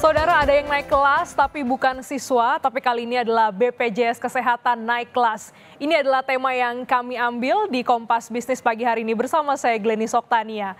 Saudara ada yang naik kelas tapi bukan siswa, tapi kali ini adalah BPJS Kesehatan naik kelas. Ini adalah tema yang kami ambil di Kompas Bisnis pagi hari ini bersama saya Gleni Soktania.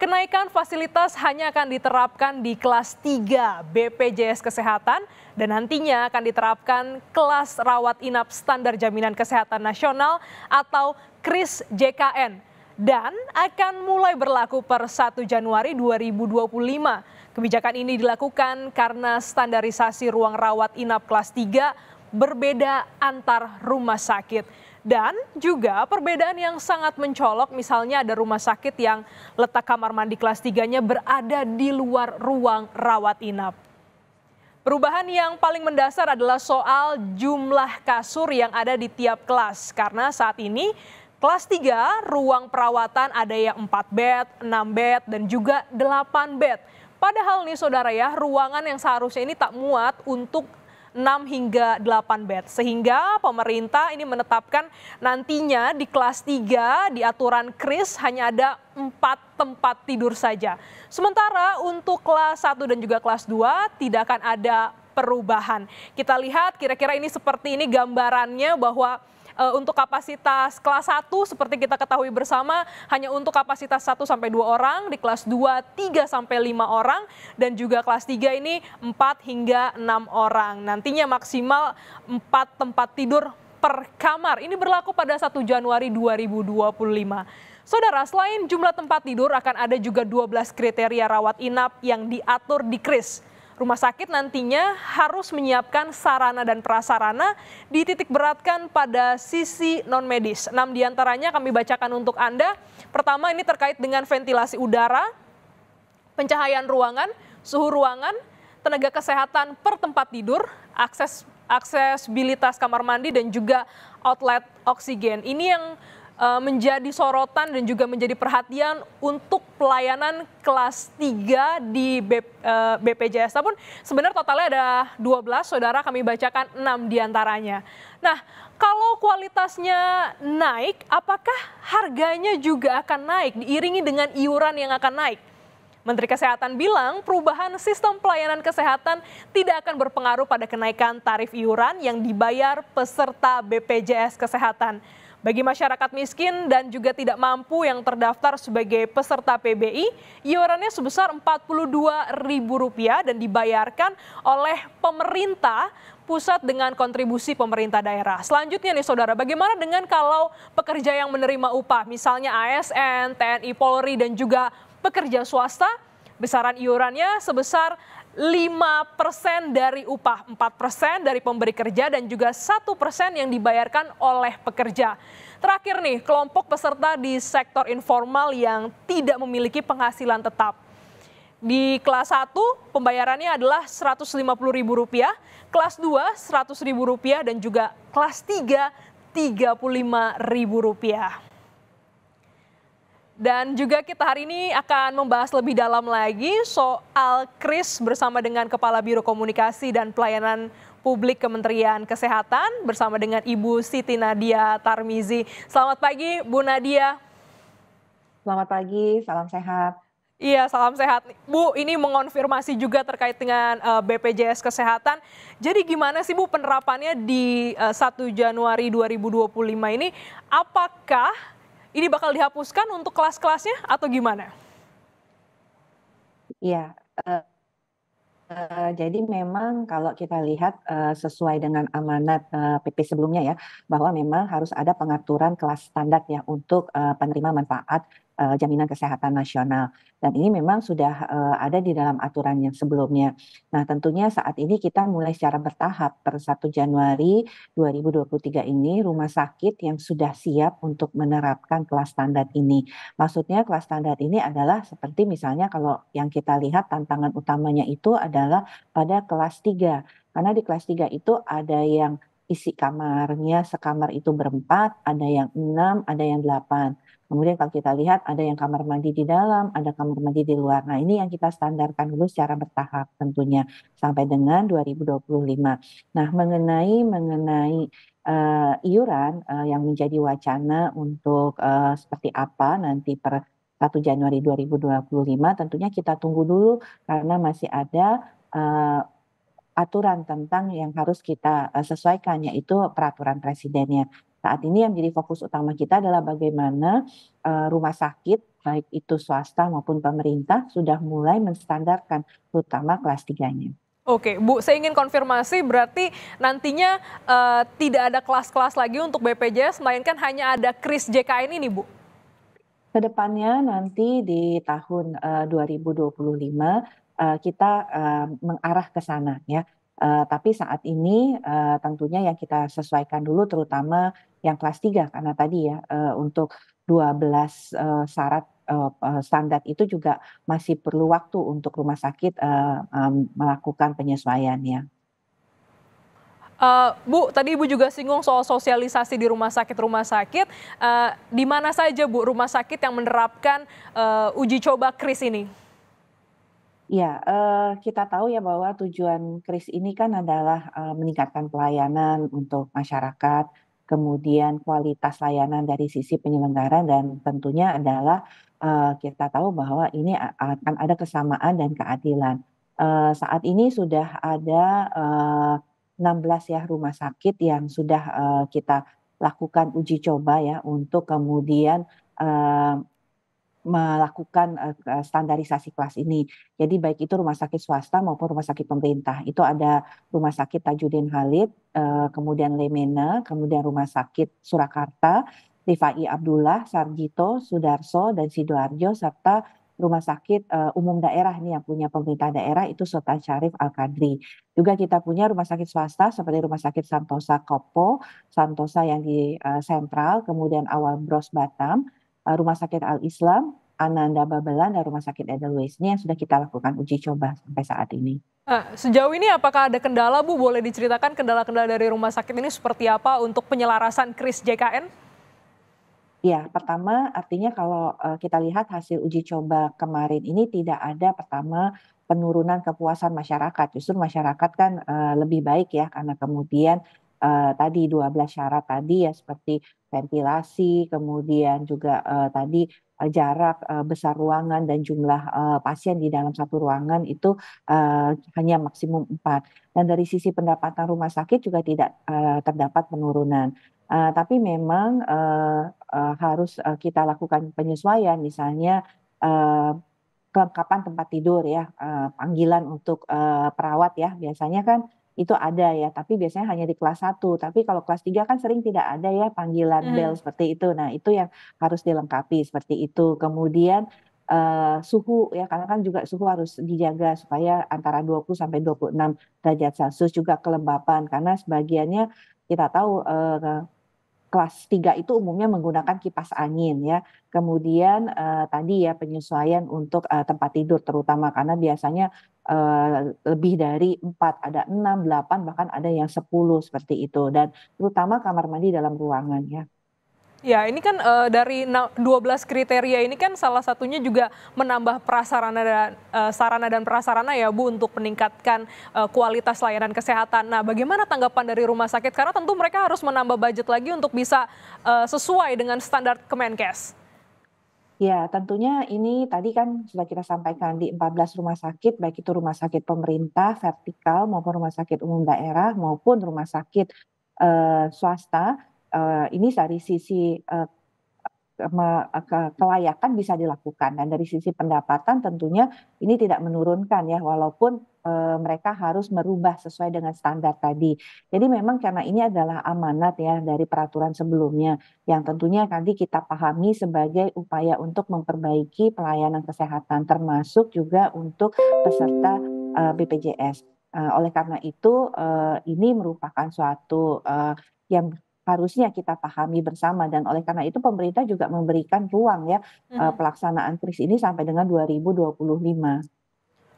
Kenaikan fasilitas hanya akan diterapkan di kelas 3 BPJS Kesehatan dan nantinya akan diterapkan kelas rawat inap standar jaminan kesehatan nasional atau KRIS JKN dan akan mulai berlaku per 1 Januari 2025. Kebijakan ini dilakukan karena standarisasi ruang rawat inap kelas 3 berbeda antar rumah sakit. Dan juga perbedaan yang sangat mencolok misalnya ada rumah sakit yang letak kamar mandi kelas 3-nya berada di luar ruang rawat inap. Perubahan yang paling mendasar adalah soal jumlah kasur yang ada di tiap kelas. Karena saat ini kelas 3 ruang perawatan ada yang 4 bed, 6 bed, dan juga 8 bed. Padahal nih saudara ya, ruangan yang seharusnya ini tak muat untuk 6 hingga 8 bed. Sehingga pemerintah ini menetapkan nantinya di kelas 3 di aturan KRIS hanya ada 4 tempat tidur saja. Sementara untuk kelas 1 dan juga kelas 2 tidak akan ada perubahan. Kita lihat kira-kira ini seperti ini gambarannya bahwa uh, untuk kapasitas kelas 1 seperti kita ketahui bersama hanya untuk kapasitas 1 sampai 2 orang, di kelas 2 3 sampai 5 orang dan juga kelas 3 ini 4 hingga 6 orang. Nantinya maksimal 4 tempat tidur per kamar. Ini berlaku pada 1 Januari 2025. Saudara, selain jumlah tempat tidur akan ada juga 12 kriteria rawat inap yang diatur di KRIS Rumah sakit nantinya harus menyiapkan sarana dan prasarana di titik beratkan pada sisi non medis. Enam diantaranya kami bacakan untuk Anda. Pertama ini terkait dengan ventilasi udara, pencahayaan ruangan, suhu ruangan, tenaga kesehatan per tempat tidur, akses aksesibilitas kamar mandi dan juga outlet oksigen. Ini yang Eh, menjadi sorotan dan juga menjadi perhatian untuk pelayanan kelas 3 di BPJS. Eh, Namun sebenarnya totalnya ada 12, saudara kami bacakan 6 diantaranya. Nah, kalau kualitasnya naik, apakah harganya juga akan naik diiringi dengan iuran yang akan naik? Menteri Kesehatan bilang perubahan sistem pelayanan kesehatan tidak akan berpengaruh pada kenaikan tarif iuran yang dibayar peserta BPJS Kesehatan. Bagi masyarakat miskin dan juga tidak mampu yang terdaftar sebagai peserta PBI, iurannya sebesar Rp42.000 dan dibayarkan oleh pemerintah pusat dengan kontribusi pemerintah daerah. Selanjutnya nih saudara, bagaimana dengan kalau pekerja yang menerima upah, misalnya ASN, TNI, Polri, dan juga pekerja swasta, besaran iurannya sebesar 5% dari upah, 4% dari pemberi kerja dan juga 1% yang dibayarkan oleh pekerja. Terakhir nih, kelompok peserta di sektor informal yang tidak memiliki penghasilan tetap. Di kelas 1 pembayarannya adalah Rp150.000, kelas 2 Rp100.000 dan juga kelas 3 Rp35.000. Dan juga kita hari ini akan membahas lebih dalam lagi soal Kris bersama dengan Kepala Biro Komunikasi dan Pelayanan Publik Kementerian Kesehatan bersama dengan Ibu Siti Nadia Tarmizi. Selamat pagi Bu Nadia. Selamat pagi, salam sehat. Iya, salam sehat. Bu, ini mengonfirmasi juga terkait dengan eh, BPJS Kesehatan. Jadi gimana sih Bu penerapannya di eh, ribu 1 Januari 2025 ini? Apakah ini bakal dihapuskan untuk kelas-kelasnya atau gimana? Iya, uh, uh, jadi memang kalau kita lihat uh, sesuai dengan amanat uh, PP sebelumnya ya, bahwa memang harus ada pengaturan kelas standar ya untuk uh, penerima manfaat uh, jaminan kesehatan nasional dan ini memang sudah uh, ada di dalam aturan yang sebelumnya. Nah, tentunya saat ini kita mulai secara bertahap per 1 Januari 2023 ini rumah sakit yang sudah siap untuk menerapkan kelas standar ini. Maksudnya kelas standar ini adalah seperti misalnya kalau yang kita lihat tantangan utamanya itu adalah pada kelas 3. Karena di kelas 3 itu ada yang isi kamarnya sekamar itu berempat, ada yang enam, ada yang delapan. Kemudian kalau kita lihat ada yang kamar mandi di dalam, ada kamar mandi di luar. Nah ini yang kita standarkan dulu secara bertahap tentunya sampai dengan 2025. Nah mengenai mengenai uh, iuran uh, yang menjadi wacana untuk uh, seperti apa nanti per 1 Januari 2025 tentunya kita tunggu dulu karena masih ada uh, aturan tentang yang harus kita uh, sesuaikan yaitu peraturan presidennya. Saat ini yang menjadi fokus utama kita adalah bagaimana eh, rumah sakit baik itu swasta maupun pemerintah sudah mulai menstandarkan terutama kelas 3-nya. Oke, Bu, saya ingin konfirmasi berarti nantinya uh, tidak ada kelas-kelas lagi untuk BPJS, melainkan hanya ada kris JKN ini, Bu? Kedepannya nanti di tahun uh, 2025 uh, kita uh, mengarah ke sana ya. Uh, tapi saat ini uh, tentunya yang kita sesuaikan dulu terutama yang kelas 3 karena tadi ya uh, untuk 12 uh, syarat uh, standar itu juga masih perlu waktu untuk rumah sakit uh, um, melakukan penyesuaiannya. Uh, Bu, tadi Ibu juga singgung soal sosialisasi di rumah sakit-rumah sakit. Uh, di mana saja Bu rumah sakit yang menerapkan uh, uji coba kris ini? Ya, eh, kita tahu ya bahwa tujuan KRIS ini kan adalah eh, meningkatkan pelayanan untuk masyarakat, kemudian kualitas layanan dari sisi penyelenggara dan tentunya adalah eh, kita tahu bahwa ini akan ada kesamaan dan keadilan. saat ini sudah ada 16 ya rumah sakit yang sudah kita lakukan uji coba ya untuk kemudian melakukan eh, eh, standarisasi kelas ini. Jadi baik itu rumah sakit swasta maupun rumah sakit pemerintah. Itu ada rumah sakit Tajudin Halid, eh, kemudian Lemena, kemudian rumah sakit Surakarta, Rifai Abdullah, Sarjito, Sudarso, dan Sidoarjo, serta rumah sakit uh, umum daerah ini yang punya pemerintah daerah itu Sultan Syarif Al Kadri. Juga kita punya rumah sakit swasta seperti Rumah Sakit Santosa Kopo, Santosa yang di uh, sentral, kemudian Awal Bros Batam, Eh, rumah Sakit Al-Islam, Ananda Babelan, dan Rumah Sakit Edelweiss. Ini yang sudah kita lakukan uji coba sampai saat ini. Nah, sejauh ini apakah ada kendala Bu? Boleh diceritakan kendala-kendala dari rumah sakit ini seperti apa untuk penyelarasan kris JKN? Ya, pertama artinya kalau eh, kita lihat hasil uji coba kemarin ini tidak ada pertama penurunan kepuasan masyarakat. Justru masyarakat kan uh, lebih baik ya karena kemudian uh, tadi 12 syarat tadi ya seperti ventilasi, kemudian juga uh, tadi uh, jarak uh, besar ruangan dan jumlah uh, pasien di dalam satu ruangan itu uh, hanya maksimum 4. Dan dari sisi pendapatan rumah sakit juga tidak uh, terdapat penurunan. Uh, tapi memang uh, uh, harus uh, kita lakukan penyesuaian misalnya uh, kelengkapan tempat tidur ya, uh, panggilan untuk uh, perawat ya. Biasanya kan itu ada ya, tapi biasanya hanya di kelas 1. Tapi kalau kelas 3 kan sering tidak ada ya panggilan hmm. bel seperti itu. Nah, itu yang harus dilengkapi seperti itu. Kemudian uh, suhu ya karena kan juga suhu harus dijaga supaya antara 20 sampai 26 derajat Celcius juga kelembapan karena sebagiannya kita tahu uh, kelas 3 itu umumnya menggunakan kipas angin ya. Kemudian uh, tadi ya penyesuaian untuk uh, tempat tidur terutama karena biasanya Eh, lebih dari 4, ada 6, 8, bahkan ada yang 10 seperti itu. Dan terutama kamar mandi dalam ruangan ya. Ya, ini kan uh, dari 12 kriteria ini kan salah satunya juga menambah prasarana dan uh, eh, sarana dan prasarana ya Bu untuk meningkatkan uh, kualitas layanan kesehatan. Nah, bagaimana tanggapan dari rumah sakit karena tentu mereka harus menambah budget lagi untuk bisa uh, sesuai dengan standar Kemenkes. Ya, tentunya ini tadi kan sudah kita sampaikan di 14 rumah sakit, baik itu rumah sakit pemerintah vertikal maupun rumah sakit umum daerah maupun rumah sakit uh, swasta. Uh, ini dari sisi uh, Eh, kelayakan bisa dilakukan dan dari sisi pendapatan tentunya ini tidak menurunkan ya walaupun e, mereka harus merubah sesuai dengan standar tadi. Jadi memang karena ini adalah amanat ya dari peraturan sebelumnya yang tentunya nanti kita pahami sebagai upaya untuk memperbaiki pelayanan kesehatan termasuk juga untuk peserta e, eh, BPJS. E, oleh karena itu e, ini merupakan suatu e, yang harusnya kita pahami bersama dan oleh karena itu pemerintah juga memberikan ruang ya hmm. Eh, pelaksanaan kris ini sampai dengan 2025.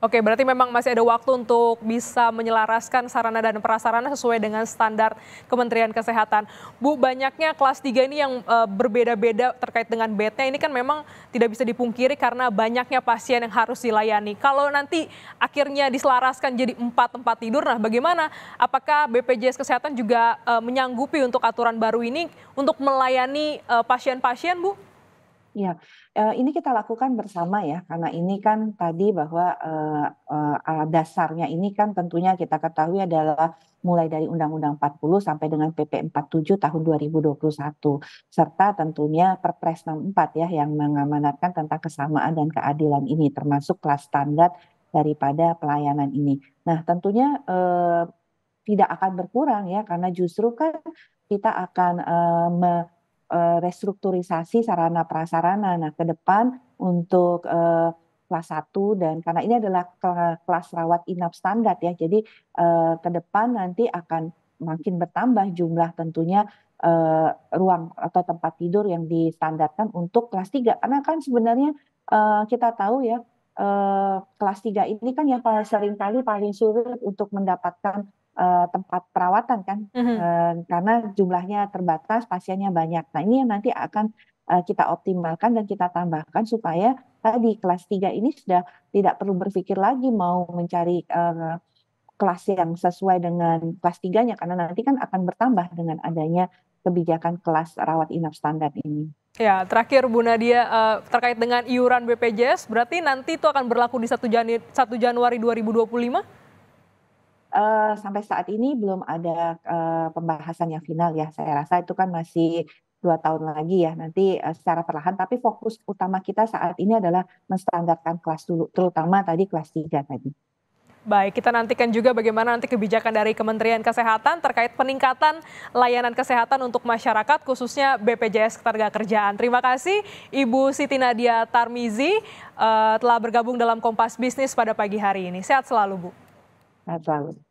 Oke, berarti memang masih ada waktu untuk bisa menyelaraskan sarana dan prasarana sesuai dengan standar Kementerian Kesehatan. Bu, banyaknya kelas 3 ini yang e, berbeda-beda terkait dengan bednya ini kan memang tidak bisa dipungkiri karena banyaknya pasien yang harus dilayani. Kalau nanti akhirnya diselaraskan jadi empat tempat tidur, nah bagaimana? Apakah BPJS Kesehatan juga e, menyanggupi untuk aturan baru ini untuk melayani pasien eh, pasien-pasien, Bu? Ya, ini kita lakukan bersama ya, karena ini kan tadi bahwa eh, eh, dasarnya ini kan tentunya kita ketahui adalah mulai dari Undang-Undang 40 sampai dengan PP 47 tahun 2021 serta tentunya Perpres 64 ya yang mengamanatkan tentang kesamaan dan keadilan ini termasuk kelas standar daripada pelayanan ini. Nah, tentunya tidak akan berkurang ya karena justru kan kita akan uh, Eh, restrukturisasi sarana prasarana. Nah, ke depan untuk eh, kelas 1 dan karena ini adalah kelas rawat inap standar ya. Jadi eh, ke depan nanti akan makin bertambah jumlah tentunya ruang atau tempat tidur yang distandarkan untuk kelas 3 karena kan sebenarnya kita tahu ya kelas 3 ini kan yang paling sering kali paling sulit untuk mendapatkan uh, tempat perawatan kan mm -hmm. uh, karena jumlahnya terbatas pasiennya banyak nah ini yang nanti akan uh, kita optimalkan dan kita tambahkan supaya tadi kelas 3 ini sudah tidak perlu berpikir lagi mau mencari uh, kelas yang sesuai dengan kelas 3-nya karena nanti kan akan bertambah dengan adanya kebijakan kelas rawat inap standar ini. Ya, terakhir Bu Nadia terkait dengan iuran BPJS berarti nanti itu akan berlaku di 1 Januari 1 Januari 2025? uh, sampai saat ini belum ada uh, pembahasan yang final ya. Saya rasa itu kan masih dua tahun lagi ya nanti uh, secara perlahan tapi fokus utama kita saat ini adalah menstandarkan kelas dulu terutama tadi kelas tiga tadi. Baik, kita nantikan juga bagaimana nanti kebijakan dari Kementerian Kesehatan terkait peningkatan layanan kesehatan untuk masyarakat khususnya BPJS Ketenagakerjaan. Terima kasih Ibu Siti Nadia Tarmizi uh, telah bergabung dalam Kompas Bisnis pada pagi hari ini. Sehat selalu, Bu. Sehat selalu.